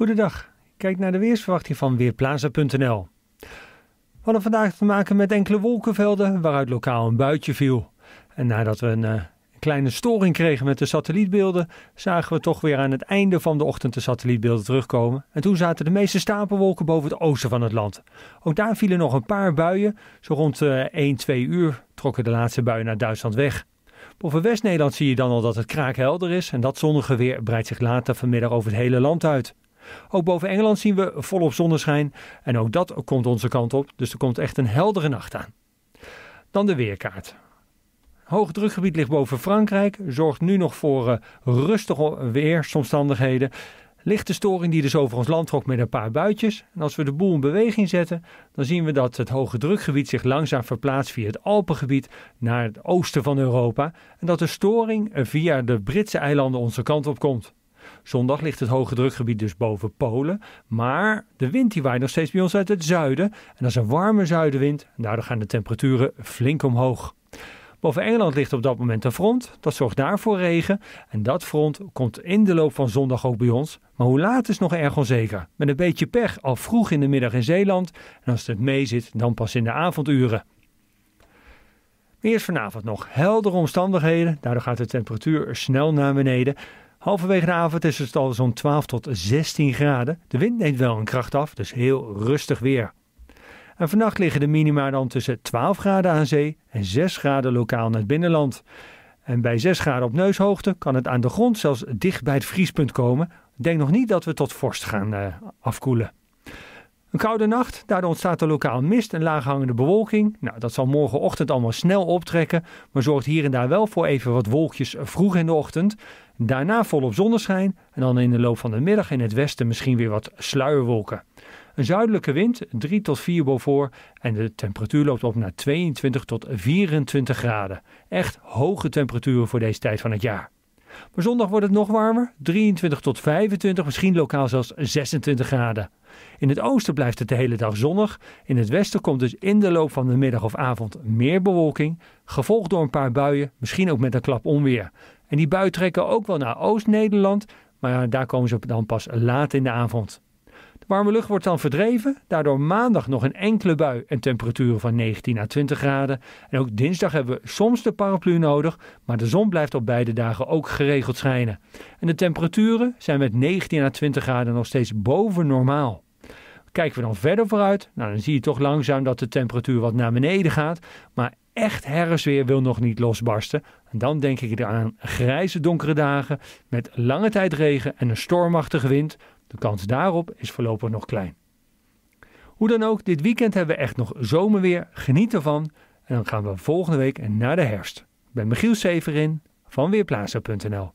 Goedendag, kijk naar de weersverwachting van Weerplaza.nl. We hadden vandaag te maken met enkele wolkenvelden waaruit lokaal een buitje viel. En nadat we eh, een kleine storing kregen met de satellietbeelden, zagen we toch weer aan het einde van de ochtend de satellietbeelden terugkomen. En toen zaten de meeste stapelwolken boven het oosten van het land. Ook daar vielen nog een paar buien. Zo rond uh, 1, 2 uur trokken de laatste buien naar Duitsland weg. Boven West-Nederland zie je dan al dat het kraakhelder is en dat zonnige weer breidt zich later vanmiddag over het hele land uit. Ook boven Engeland zien we volop zonneschijn. En ook dat komt onze kant op. Dus er komt echt een heldere nacht aan. Dan de weerkaart. hoogdrukgebied ligt boven Frankrijk, zorgt nu nog voor eh, rustige weersomstandigheden. Lichte storing die dus over ons land trok met een paar buitjes. En als we de boel in beweging zetten, dan zien we dat het hoge drukgebied zich langzaam verplaatst via het Alpengebied naar het oosten van Europa. En dat de storing eh, via de Britse eilanden onze kant op komt. Zondag ligt het hoge drukgebied dus boven Polen. Maar de wind die waait nog steeds bij ons uit het zuiden. En dat is een warme zuidenwind. En daardoor gaan de temperaturen flink omhoog. Boven Engeland ligt op dat moment een front. Dat zorgt daarvoor regen. En dat front komt in de loop van zondag ook bij ons. Maar hoe laat is nog erg onzeker. Met een beetje pech al vroeg in de middag in Zeeland. En als het mee zit, dan pas in de avonduren. Eerst vanavond nog heldere omstandigheden. Daardoor gaat de temperatuur snel naar beneden. Halverwege de avond is het al zo'n 12 tot 16 graden. De wind neemt wel een kracht af, dus heel rustig weer. En vannacht liggen de minima dan tussen 12 graden aan zee en 6 graden lokaal naar het binnenland. En bij 6 graden op neushoogte kan het aan de grond zelfs dicht bij het vriespunt komen. Denk nog niet dat we tot vorst gaan eh, afkoelen. Een koude nacht, daardoor ontstaat er lokaal mist en laaghangende bewolking. Nou, dat zal morgenochtend allemaal snel optrekken, maar zorgt hier en daar wel voor even wat wolkjes vroeg in de ochtend. Daarna volop zonneschijn en dan in de loop van de middag in het westen misschien weer wat sluierwolken. Een zuidelijke wind, 3 tot 4 boven en de temperatuur loopt op naar 22 tot 24 graden. Echt hoge temperaturen voor deze tijd van het jaar. Maar zondag wordt het nog warmer, 23 tot 25, misschien lokaal zelfs 26 graden. In het oosten blijft het de hele dag zonnig. In het westen komt dus in de loop van de middag of avond meer bewolking, gevolgd door een paar buien, misschien ook met een klap onweer. En die buien trekken ook wel naar Oost-Nederland, maar daar komen ze dan pas laat in de avond. Warme lucht wordt dan verdreven, daardoor maandag nog een enkele bui en temperaturen van 19 à 20 graden. En ook dinsdag hebben we soms de paraplu nodig, maar de zon blijft op beide dagen ook geregeld schijnen. En de temperaturen zijn met 19 à 20 graden nog steeds boven normaal. Kijken we dan verder vooruit, nou dan zie je toch langzaam dat de temperatuur wat naar beneden gaat. Maar echt herfstweer wil nog niet losbarsten. En dan denk ik aan grijze donkere dagen met lange tijd regen en een stormachtige wind. De kans daarop is voorlopig nog klein. Hoe dan ook, dit weekend hebben we echt nog zomerweer. Geniet ervan. En dan gaan we volgende week naar de herfst. Ik ben Michiel Severin van Weerplaza.nl